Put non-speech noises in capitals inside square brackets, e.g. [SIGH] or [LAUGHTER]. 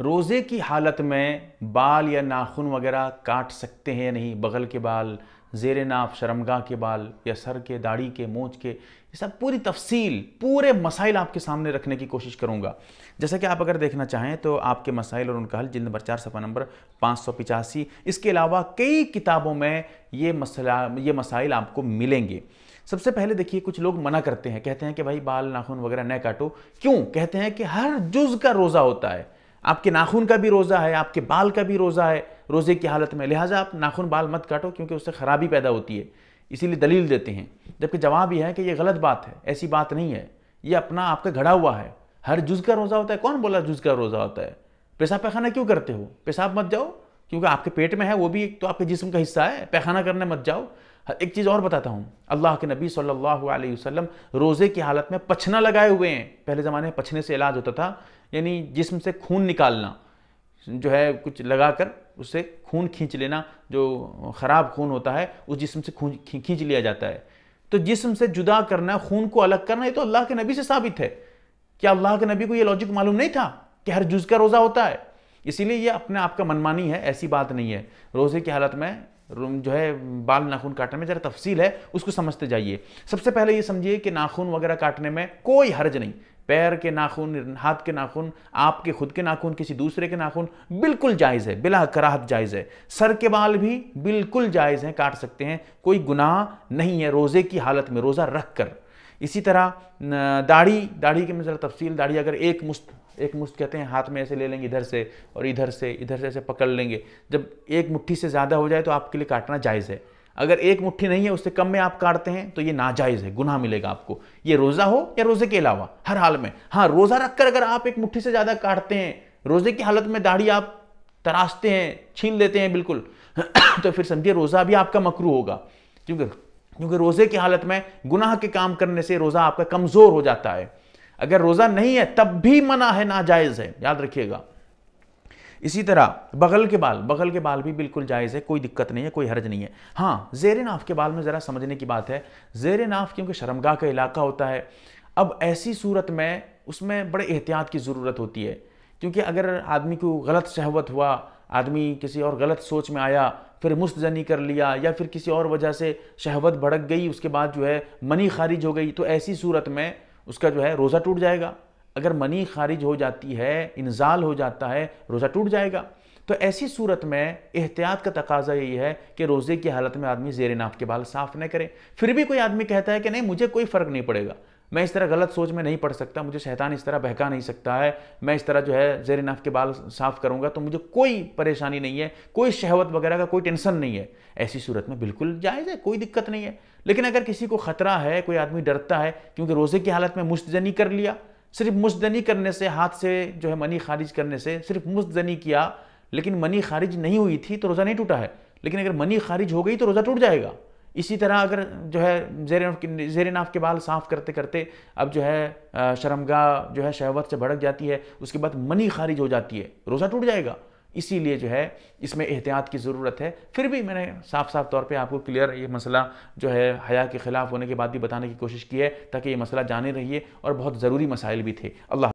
रोज़े की हालत में बाल या नाखून वगैरह काट सकते हैं या नहीं बगल के बाल जेर नाफ शर्मगा के बाल या सर के दाढ़ी के मोच के ये सब पूरी तफसील पूरे मसाइल आपके सामने रखने की कोशिश करूँगा जैसा कि आप अगर देखना चाहें तो आपके मसाइल और उनका हल जिल नंबर चार सफ़ा नंबर पाँच सौ पिचासी इसके अलावा कई किताबों में ये मसला ये मसाइल आपको मिलेंगे सबसे पहले देखिए कुछ लोग मना करते हैं कहते हैं कि भाई बाल नाखून वगैरह न काटो क्यों कहते हैं कि हर जुज़ का रोज़ा होता है आपके नाखून का भी रोज़ा है आपके बाल का भी रोज़ा है रोज़े की हालत में लिहाजा आप नाखून बाल मत काटो क्योंकि उससे खराबी पैदा होती है इसीलिए दलील देते हैं जबकि जवाब यह है कि ये गलत बात है ऐसी बात नहीं है ये अपना आपका घड़ा हुआ है हर जुज़ का रोज़ा होता है कौन बोला जुज़ का रोज़ा होता है पेशाब पैखाना क्यों करते हो पेशाब मत जाओ क्योंकि आपके पेट में है वो भी तो आपके जिस्म का हिस्सा है पैखाना करने मत जाओ एक चीज़ और बताता हूँ अल्लाह के नबी सल्लल्लाहु अलैहि वसल्लम रोज़े की हालत में पछना लगाए हुए हैं पहले ज़माने में पछने से इलाज होता था यानी जिसम से खून निकालना जो है कुछ लगा कर उससे खून खींच लेना जो ख़राब खून होता है उस जिसम से खून खींच लिया जाता है तो जिसम से जुदा करना खून को अलग करना ये तो अल्लाह के नबी से साबित है क्या अल्लाह के नबी को ये लॉजिक मालूम नहीं था कि हर जुज़ का रोज़ा होता है इसीलिए ये अपने आप का मनमानी है ऐसी बात नहीं है रोज़े की हालत में जो है बाल नाखून काटने में ज़रा तफसील है उसको समझते जाइए सबसे पहले ये समझिए कि नाखून वगैरह काटने में कोई हर्ज नहीं पैर के नाखून हाथ के नाखून आपके खुद के नाखून किसी दूसरे के नाखून बिल्कुल जायज़ है बिला कराहत जायज़ है सर के बाल भी बिल्कुल जायज़ हैं काट सकते हैं कोई गुनाह नहीं है रोज़े की हालत में रोज़ा रख कर इसी तरह दाढ़ी दाढ़ी की मैं ज़रा तफसील दाढ़ी अगर एक मुश्त एक मुश्त कहते हैं हाथ में ऐसे ले लेंगे इधर से और इधर से इधर से ऐसे पकड़ लेंगे जब एक मुट्ठी से ज़्यादा हो जाए तो आपके लिए काटना जायज़ है अगर एक मुट्ठी नहीं है उससे कम में आप काटते हैं तो ये नाजायज़ है गुनाह मिलेगा आपको ये रोज़ा हो या रोज़े के अलावा हर हाल में हाँ रोज़ा रख कर अगर आप एक मुट्ठी से ज़्यादा काटते हैं रोज़े की हालत में दाढ़ी आप तराशते हैं छीन लेते हैं बिल्कुल [COUGHS] तो फिर समझिए रोज़ा भी आपका मकरू होगा क्योंकि क्योंकि रोजे की हालत में गुनाह के काम करने से रोजा आपका कमजोर हो जाता है अगर रोजा नहीं है तब भी मना है नाजायज है याद रखिएगा इसी तरह बगल के बाल बगल के बाल भी बिल्कुल जायज़ है कोई दिक्कत नहीं है कोई हर्ज नहीं है हाँ जेर नाफ के बाल में ज़रा समझने की बात है जेर नाफ क्योंकि शर्मगाह का इलाका होता है अब ऐसी सूरत में उसमें बड़े एहतियात की ज़रूरत होती है क्योंकि अगर आदमी को गलत शहवत हुआ आदमी किसी और गलत सोच में आया फिर मुस्तजनी कर लिया या फिर किसी और वजह से शहवत भड़क गई उसके बाद जो है मनी खारिज हो गई तो ऐसी सूरत में उसका जो है रोज़ा टूट जाएगा अगर मनी खारिज हो जाती है इंजाल हो जाता है रोज़ा टूट जाएगा तो ऐसी सूरत में एहतियात का तकाजा यही है कि रोज़े की हालत में आदमी जेर नाप के बाल साफ़ न करे फिर भी कोई आदमी कहता है कि नहीं मुझे कोई फ़र्क नहीं पड़ेगा मैं इस तरह गलत सोच में नहीं पड़ सकता मुझे शैतान इस तरह बहका नहीं सकता है मैं इस तरह जो है जेर नाफ के बाल साफ करूंगा तो मुझे कोई परेशानी नहीं है कोई शहवत वगैरह का कोई टेंशन नहीं है ऐसी सूरत में बिल्कुल जायज़ है कोई दिक्कत नहीं है लेकिन अगर किसी को खतरा है कोई आदमी डरता है क्योंकि रोज़े की हालत में मुश्तजनी कर लिया सिर्फ मुश्तनी करने से हाथ से जो है मनी खारिज करने से सिर्फ मुश्तजनी किया लेकिन मनी खारिज नहीं हुई थी तो रोज़ा नहीं टूटा है लेकिन अगर मनी खारिज हो गई तो रोज़ा टूट जाएगा इसी तरह अगर जो है जेर जेर नाफ के बाल साफ़ करते करते अब जो है शर्मगा जो है शहवत से भड़क जाती है उसके बाद मनी खारिज हो जाती है रोज़ा टूट जाएगा इसीलिए जो है इसमें एहतियात की ज़रूरत है फिर भी मैंने साफ साफ तौर पे आपको क्लियर ये मसला जो है हया के ख़िलाफ़ होने के बाद भी बताने की कोशिश की है ताकि ये मसला जाने रहिए और बहुत ज़रूरी मसाइल भी थे अल्लाह